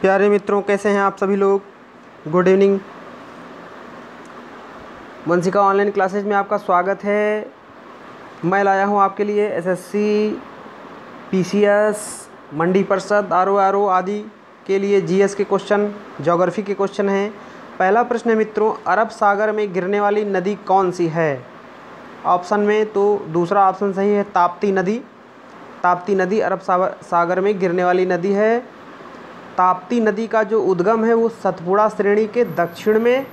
प्यारे मित्रों कैसे हैं आप सभी लोग good evening Vanshika online classes में आपका स्वागत है मैं लाया हूं आपके लिए एसएससी, पीसीएस, मंडी परिषद आर ओ आदि के लिए जीएस के क्वेश्चन जोग्राफी के क्वेश्चन हैं पहला प्रश्न है मित्रों अरब सागर में गिरने वाली नदी कौन सी है ऑप्शन में तो दूसरा ऑप्शन सही है ताप्ती नदी ताप्ती नदी अरब सागर में गिरने वाली नदी है ताप्ती नदी का जो उद्गम है वो सतपुड़ा श्रेणी के दक्षिण में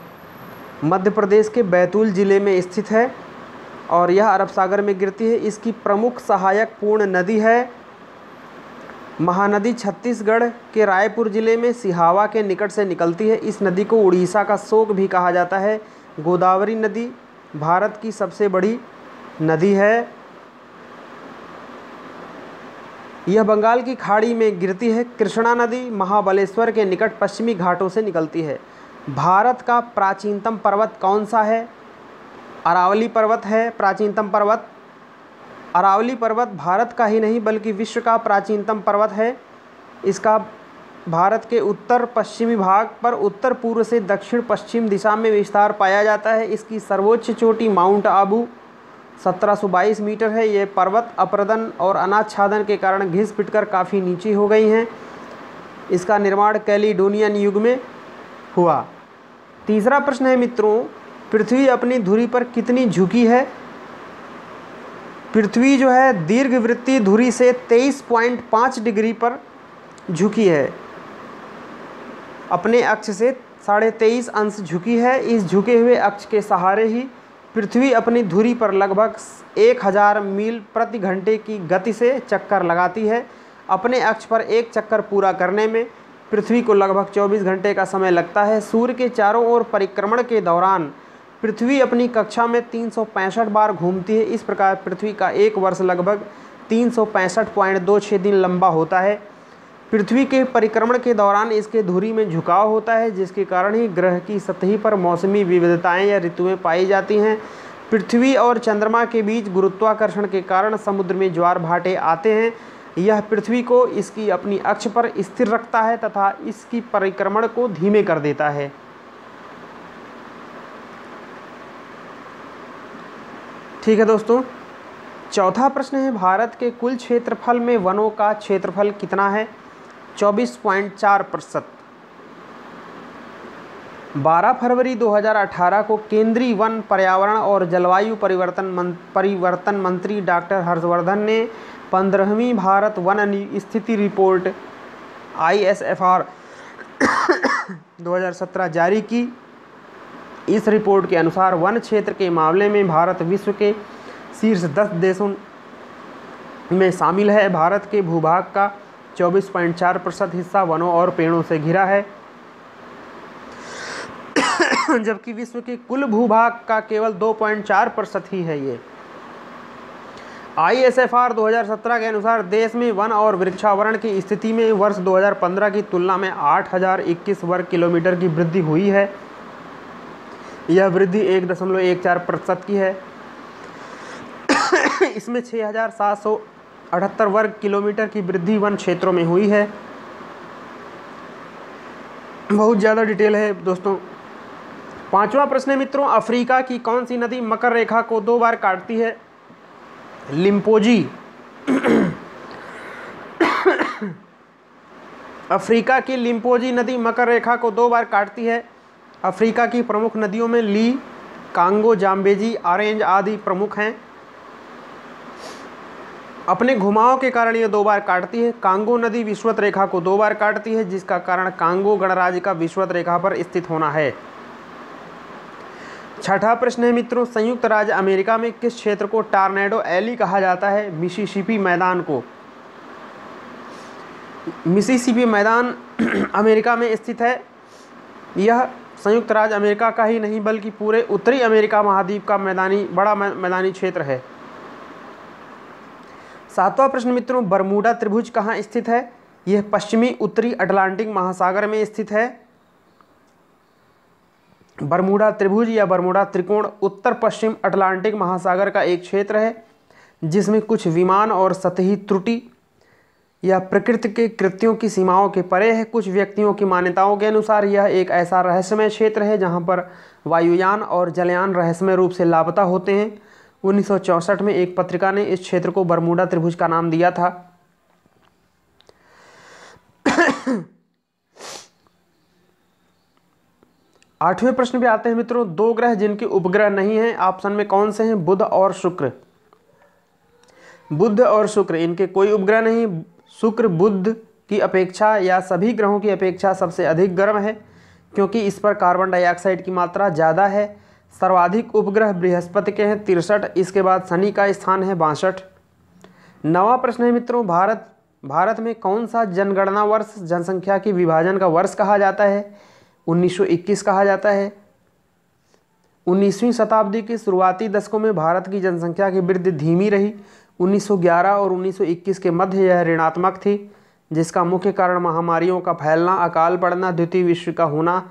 मध्य प्रदेश के बैतूल ज़िले में स्थित है और यह अरब सागर में गिरती है इसकी प्रमुख सहायक पूर्ण नदी है महानदी छत्तीसगढ़ के रायपुर ज़िले में सिहावा के निकट से निकलती है इस नदी को उड़ीसा का शोक भी कहा जाता है गोदावरी नदी भारत की सबसे बड़ी नदी है यह बंगाल की खाड़ी में गिरती है कृष्णा नदी महाबलेश्वर के निकट पश्चिमी घाटों से निकलती है भारत का प्राचीनतम पर्वत कौन सा है अरावली पर्वत है प्राचीनतम पर्वत अरावली पर्वत भारत का ही नहीं बल्कि विश्व का प्राचीनतम पर्वत है इसका भारत के उत्तर पश्चिमी भाग पर उत्तर पूर्व से दक्षिण पश्चिम दिशा में विस्तार पाया जाता है इसकी सर्वोच्च चोटी माउंट आबू 1722 मीटर है ये पर्वत अपरदन और अनाच्छादन के कारण घिस पिटकर काफ़ी नीची हो गई हैं इसका निर्माण कैलिडोनियन युग में हुआ तीसरा प्रश्न है मित्रों पृथ्वी अपनी धुरी पर कितनी झुकी है पृथ्वी जो है दीर्घवृत्ति धुरी से 23.5 डिग्री पर झुकी है अपने अक्ष से साढ़े तेईस अंश झुकी है इस झुके हुए अक्ष के सहारे ही पृथ्वी अपनी धुरी पर लगभग 1000 मील प्रति घंटे की गति से चक्कर लगाती है अपने अक्ष पर एक चक्कर पूरा करने में पृथ्वी को लगभग 24 घंटे का समय लगता है सूर्य के चारों ओर परिक्रमण के दौरान पृथ्वी अपनी कक्षा में पैंसठ बार घूमती है इस प्रकार पृथ्वी का एक वर्ष लगभग तीन दिन लंबा होता है पृथ्वी के परिक्रमण के दौरान इसके धुरी में झुकाव होता है जिसके कारण ही ग्रह की सतही पर मौसमी विविधताएं या ऋतुएं पाई जाती हैं पृथ्वी और चंद्रमा के बीच गुरुत्वाकर्षण के कारण समुद्र में ज्वार भाटे आते हैं यह पृथ्वी को इसकी अपनी अक्ष पर स्थिर रखता है तथा इसकी परिक्रमण को धीमे कर देता है ठीक है दोस्तों चौथा प्रश्न है भारत के कुल क्षेत्रफल में वनों का क्षेत्रफल कितना है 24.4 प्रतिशत 12 फरवरी 2018 को केंद्रीय वन पर्यावरण और जलवायु परिवर्तन मं, परिवर्तन मंत्री डॉक्टर हर्षवर्धन ने पंद्रहवीं भारत वन स्थिति रिपोर्ट आईएसएफआर 2017 जारी की इस रिपोर्ट के अनुसार वन क्षेत्र के मामले में भारत विश्व के शीर्ष दस देशों में शामिल है भारत के भूभाग का चौबीस पॉइंट चार प्रतिशत हिस्सा वनों और पेड़ों से घिरा है जबकि विश्व के कुल भूभाग का केवल दो पॉइंट चार प्रतिशत ही है ये आईएसएफआर 2017 के अनुसार देश में वन और वृक्षावरण की स्थिति में वर्ष 2015 की तुलना में 8021 वर्ग किलोमीटर की वृद्धि हुई है यह वृद्धि एक दशमलव एक चार प्रतिशत की है इसमें अठहत्तर वर्ग किलोमीटर की वृद्धि वन क्षेत्रों में हुई है बहुत ज़्यादा डिटेल है दोस्तों पांचवा प्रश्न है मित्रों अफ्रीका की कौन सी नदी मकर रेखा को दो बार काटती है लिम्पोजी अफ्रीका की लिम्पोजी नदी मकर रेखा को दो बार काटती है अफ्रीका की प्रमुख नदियों में ली कांगो जाम्बेजी ऑरेंज आदि प्रमुख हैं अपने घुमाव के कारण यह दो बार काटती है कांगो नदी विश्वत रेखा को दो बार काटती है जिसका कारण कांगो गणराज्य का विश्वत रेखा पर स्थित होना है छठा प्रश्न है मित्रों संयुक्त राज्य अमेरिका में किस क्षेत्र को टार्नेडो एली कहा जाता है मिसिसिपी मैदान को मिसिसिपी मैदान अमेरिका में स्थित है यह संयुक्त राज्य अमेरिका का ही नहीं बल्कि पूरे उत्तरी अमेरिका महाद्वीप का मैदानी बड़ा मैदानी क्षेत्र है सातवां प्रश्न मित्रों बरमूडा त्रिभुज कहाँ स्थित है यह पश्चिमी उत्तरी अटलांटिक महासागर में स्थित है बरमूडा त्रिभुज या बरमूडा त्रिकोण उत्तर पश्चिम अटलांटिक महासागर का एक क्षेत्र है जिसमें कुछ विमान और सतही त्रुटि या प्रकृति के कृत्यों की सीमाओं के परे है कुछ व्यक्तियों की मान्यताओं के अनुसार यह एक ऐसा रहस्यमय क्षेत्र है जहाँ पर वायुयान और जलयान रहस्यमय रूप से लापता होते हैं उन्नीस में एक पत्रिका ने इस क्षेत्र को बरमूडा त्रिभुज का नाम दिया था आठवें प्रश्न पे आते हैं मित्रों दो ग्रह जिनके उपग्रह नहीं हैं ऑप्शन में कौन से हैं बुध और शुक्र बुध और शुक्र इनके कोई उपग्रह नहीं शुक्र बुध की अपेक्षा या सभी ग्रहों की अपेक्षा सबसे अधिक गर्म है क्योंकि इस पर कार्बन डाइऑक्साइड की मात्रा ज़्यादा है सर्वाधिक उपग्रह बृहस्पति के हैं तिरसठ इसके बाद शनि का स्थान है बासठ नवा प्रश्न है मित्रों भारत भारत में कौन सा जनगणना वर्ष जनसंख्या की विभाजन का वर्ष कहा जाता है 1921 कहा जाता है 19वीं शताब्दी के शुरुआती दशकों में भारत की जनसंख्या की वृद्धि धीमी रही 1911 और 1921 के मध्य यह ऋणात्मक थी जिसका मुख्य कारण महामारियों का फैलना अकाल पड़ना द्वितीय विश्व का होना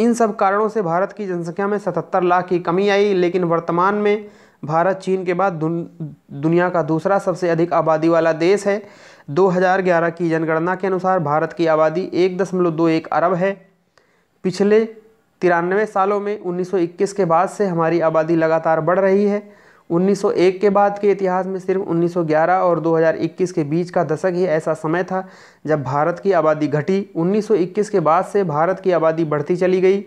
इन सब कारणों से भारत की जनसंख्या में 77 लाख की कमी आई लेकिन वर्तमान में भारत चीन के बाद दुन, दुनिया का दूसरा सबसे अधिक आबादी वाला देश है 2011 की जनगणना के अनुसार भारत की आबादी एक दशमलव दो एक अरब है पिछले तिरानवे सालों में 1921 के बाद से हमारी आबादी लगातार बढ़ रही है 1901 के बाद के इतिहास में सिर्फ 1911 और 2021 के बीच का दशक ही ऐसा समय था जब भारत की आबादी घटी 1921 के बाद से भारत की आबादी बढ़ती चली गई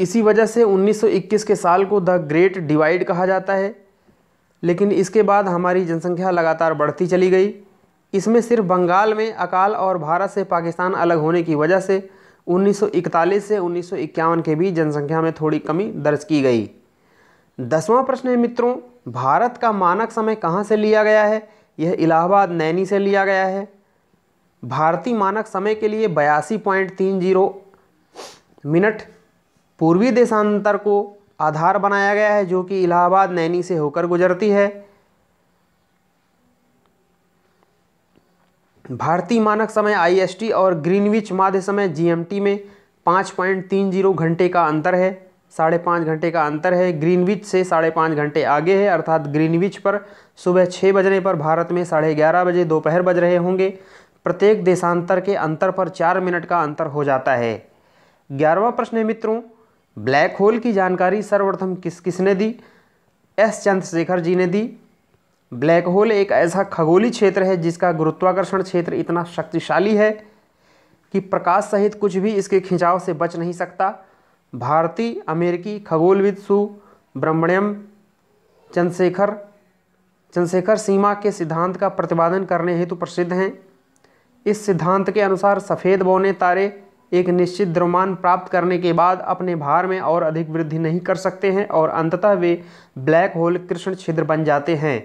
इसी वजह से 1921 के साल को द ग्रेट डिवाइड कहा जाता है लेकिन इसके बाद हमारी जनसंख्या लगातार बढ़ती चली गई इसमें सिर्फ बंगाल में अकाल और भारत से पाकिस्तान अलग होने की वजह से 1941 से उन्नीस के बीच जनसंख्या में थोड़ी कमी दर्ज की गई दसवां प्रश्न है मित्रों भारत का मानक समय कहाँ से लिया गया है यह इलाहाबाद नैनी से लिया गया है भारतीय मानक समय के लिए बयासी पॉइंट तीन जीरो मिनट पूर्वी देशांतर को आधार बनाया गया है जो कि इलाहाबाद नैनी से होकर गुजरती है भारतीय मानक समय आईएसटी और ग्रीनविच माध्य समय जीएमटी में पाँच पॉइंट तीन जीरो घंटे का अंतर है साढ़े पाँच घंटे का अंतर है ग्रीनविच से साढ़े पाँच घंटे आगे है अर्थात ग्रीनविच पर सुबह छः बजने पर भारत में साढ़े ग्यारह बजे दोपहर बज रहे होंगे प्रत्येक देशांतर के अंतर पर चार मिनट का अंतर हो जाता है ग्यारहवा प्रश्न है मित्रों ब्लैक होल की जानकारी सर्वप्रथम किस किसने दी एस चंद्रशेखर जी ने दी ब्लैक होल एक ऐसा खगोली क्षेत्र है जिसका गुरुत्वाकर्षण क्षेत्र इतना शक्तिशाली है कि प्रकाश सहित कुछ भी इसके खिंचाव से बच नहीं सकता भारतीय अमेरिकी खगोलविद सु ब्रह्मण्यम चंद्रशेखर चंद्रशेखर सीमा के सिद्धांत का प्रतिपादन करने हेतु प्रसिद्ध हैं इस सिद्धांत के अनुसार सफ़ेद बौने तारे एक निश्चित द्रव्यमान प्राप्त करने के बाद अपने भार में और अधिक वृद्धि नहीं कर सकते हैं और अंततः वे ब्लैक होल कृष्ण छिद्र बन जाते हैं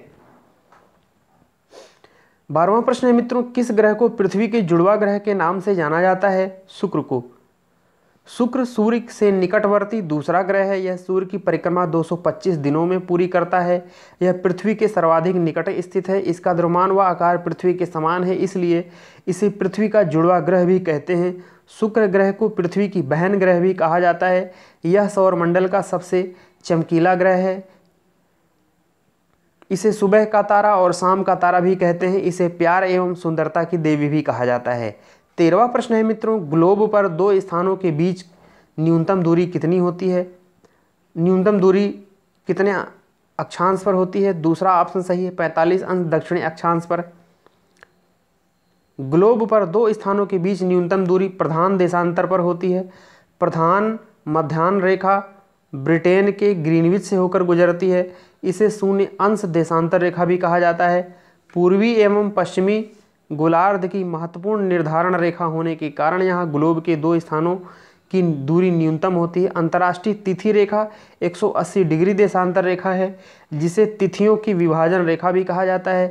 बारहवा प्रश्न है मित्रों किस ग्रह को पृथ्वी के जुड़वा ग्रह के नाम से जाना जाता है शुक्र को शुक्र सूर्य से निकटवर्ती दूसरा ग्रह है यह सूर्य की परिक्रमा 225 दिनों में पूरी करता है यह पृथ्वी के सर्वाधिक निकट स्थित है इसका द्रव्यमान व आकार पृथ्वी के समान है इसलिए इसे पृथ्वी का जुड़वा ग्रह भी कहते हैं शुक्र ग्रह को पृथ्वी की बहन ग्रह भी कहा जाता है यह सौरमंडल का सबसे चमकीला ग्रह है इसे सुबह का तारा और शाम का तारा भी कहते हैं इसे प्यार एवं सुंदरता की देवी भी कहा जाता है तेरहवा प्रश्न है मित्रों ग्लोब पर दो स्थानों के बीच न्यूनतम दूरी कितनी होती है न्यूनतम दूरी कितने अक्षांश पर होती है दूसरा ऑप्शन सही है पैंतालीस अंश दक्षिणी अक्षांश पर ग्लोब पर दो स्थानों के बीच न्यूनतम दूरी प्रधान देशांतर पर होती है प्रधान मध्यान्ह रेखा ब्रिटेन के ग्रीनविच से होकर गुजरती है इसे शून्य अंश देशांतर रेखा भी कहा जाता है पूर्वी एवं पश्चिमी गोलार्ध की महत्वपूर्ण निर्धारण रेखा होने के कारण यहाँ ग्लोब के दो स्थानों की दूरी न्यूनतम होती है अंतर्राष्ट्रीय तिथि रेखा 180 डिग्री देशांतर रेखा है जिसे तिथियों की विभाजन रेखा भी कहा जाता है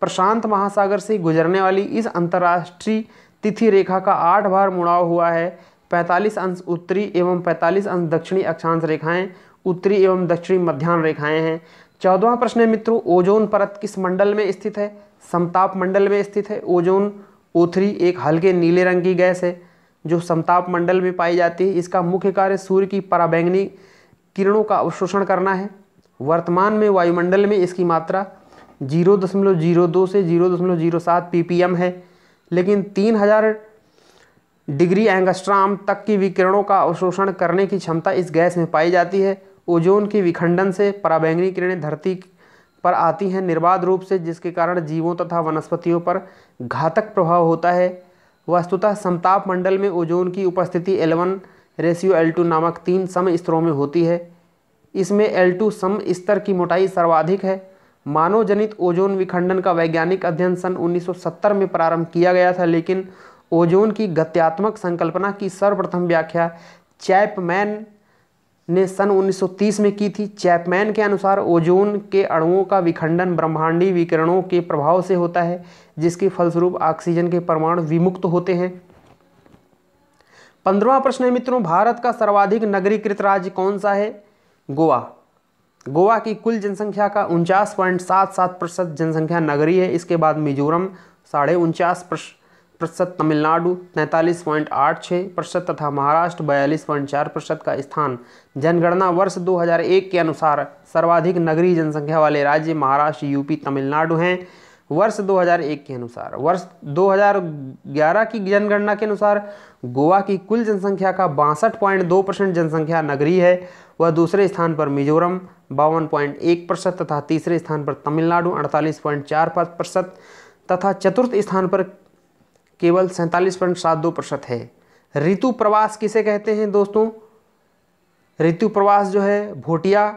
प्रशांत महासागर से गुजरने वाली इस अंतर्राष्ट्रीय तिथि रेखा का आठ बार मुड़ाव हुआ है 45 अंश उत्तरी एवं 45 अंश दक्षिणी अक्षांश रेखाएं उत्तरी एवं दक्षिणी मध्यान्ह रेखाएं हैं चौदवा प्रश्न है मित्रों ओजोन परत किस मंडल में स्थित है समताप मंडल में स्थित है ओजोन ओ एक हल्के नीले रंग की गैस है जो समताप मंडल में पाई जाती है इसका मुख्य कार्य सूर्य की पराबैंगनी किरणों का अवशोषण करना है वर्तमान में वायुमंडल में इसकी मात्रा जीरो दशमलव जीरो दो से जीरो दशमलव जीरो सात पी है लेकिन तीन हज़ार डिग्री एंगस्ट्राम तक की विकिरणों का अवशोषण करने की क्षमता इस गैस में पाई जाती है ओजोन के विखंडन से पराबैंगनी किरणें धरती पर आती हैं निर्बाध रूप से जिसके कारण जीवों तथा वनस्पतियों पर घातक प्रभाव होता है वस्तुतः समताप मंडल में ओजोन की उपस्थिति वन रेशियो एल नामक तीन सम स्तरों में होती है इसमें L2 टू सम स्तर की मोटाई सर्वाधिक है मानव जनित ओजोन विखंडन का वैज्ञानिक अध्ययन सन 1970 में प्रारंभ किया गया था लेकिन ओजोन की गत्यात्मक संकल्पना की सर्वप्रथम व्याख्या चैपमैन ने सन 1930 में की थी चैपमैन के अनुसार ओजोन के अणुओं का विखंडन ब्रह्मांडी विकिरणों के प्रभाव से होता है जिसके फलस्वरूप ऑक्सीजन के परमाणु विमुक्त होते हैं पंद्रवा प्रश्न है मित्रों भारत का सर्वाधिक नगरीकृत राज्य कौन सा है गोवा गोवा की कुल जनसंख्या का उनचास पॉइंट सात सात प्रतिशत जनसंख्या नगरीय है इसके बाद मिजोरम साढ़े उनचास प्रतिशत तमिलनाडु तैंतालीस पॉइंट आठ छः प्रतिशत तथा महाराष्ट्र बयालीस पॉइंट चार प्रतिशत का स्थान जनगणना वर्ष 2001 के अनुसार सर्वाधिक नगरीय जनसंख्या वाले राज्य महाराष्ट्र यूपी तमिलनाडु हैं वर्ष 2001 के अनुसार वर्ष 2011 की जनगणना के अनुसार गोवा की कुल जनसंख्या का बासठ पॉइंट दो परसेंट जनसंख्या नगरीय है वह दूसरे स्थान पर मिजोरम बावन पॉइंट एक प्रतिशत तथा तीसरे स्थान पर तमिलनाडु अड़तालीस पॉइंट चार पाँच प्रतिशत तथा चतुर्थ स्थान पर केवल सैंतालीस पॉइंट सात दो प्रतिशत है ऋतु प्रवास किसे कहते हैं दोस्तों ऋतु प्रवास जो है भोटिया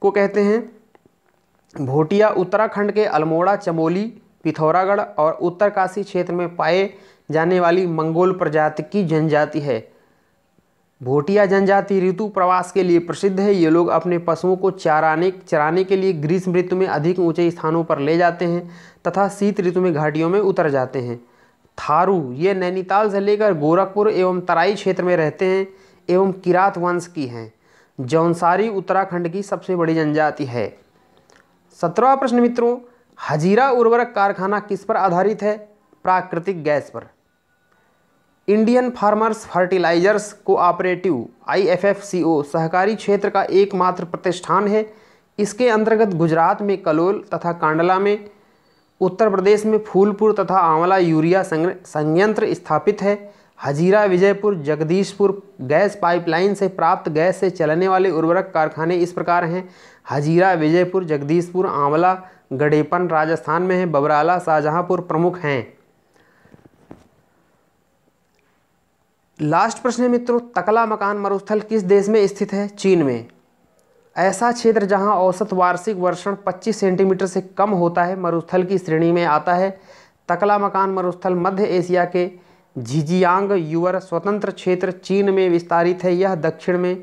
को कहते हैं भोटिया उत्तराखंड के अल्मोड़ा चमोली पिथौरागढ़ और उत्तरकाशी क्षेत्र में पाए जाने वाली मंगोल प्रजाति की जनजाति है भोटिया जनजाति ऋतु प्रवास के लिए प्रसिद्ध है ये लोग अपने पशुओं को चराने चराने के लिए ग्रीष्म ऋतु में अधिक ऊंचे स्थानों पर ले जाते हैं तथा शीत ऋतु में घाटियों में उतर जाते हैं थारू ये नैनीताल से लेकर गोरखपुर एवं तराई क्षेत्र में रहते हैं एवं किरात वंश की हैं जौनसारी उत्तराखंड की सबसे बड़ी जनजाति है सत्रहवा प्रश्न मित्रों हजीरा उर्वरक कारखाना किस पर आधारित है प्राकृतिक गैस पर Indian farmers fertilisers cooperative IFFCO सहकारी क्षेत्र का एकमात्र प्रतिष्ठान है इसके अंतर्गत गुजरात में कलोल तथा कांडला में उत्तर प्रदेश में फूलपुर तथा आंवला यूरिया संयंत्र स्थापित है हजीरा विजयपुर जगदीशपुर गैस पाइपलाइन से प्राप्त गैस से चलने वाले उर्वरक कारखाने इस प्रकार हैं हजीरा विजयपुर जगदीशपुर आंवला गडेपन राजस्थान में है बबराला शाहजहाँपुर प्रमुख हैं लास्ट प्रश्न मित्रों तकला मकान मरुस्थल किस देश में स्थित है चीन में ऐसा क्षेत्र जहां औसत वार्षिक वर्षण 25 सेंटीमीटर से कम होता है मरुस्थल की श्रेणी में आता है तकला मकान मरुस्थल मध्य एशिया के झिजियांग युवर स्वतंत्र क्षेत्र चीन में विस्तारित है यह दक्षिण में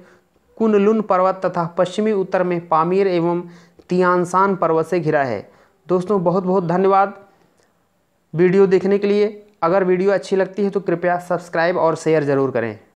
कुनलुन पर्वत तथा पश्चिमी उत्तर में पामीर एवं तियानसान पर्वत से घिरा है दोस्तों बहुत बहुत धन्यवाद वीडियो देखने के लिए अगर वीडियो अच्छी लगती है तो कृपया सब्सक्राइब और शेयर ज़रूर करें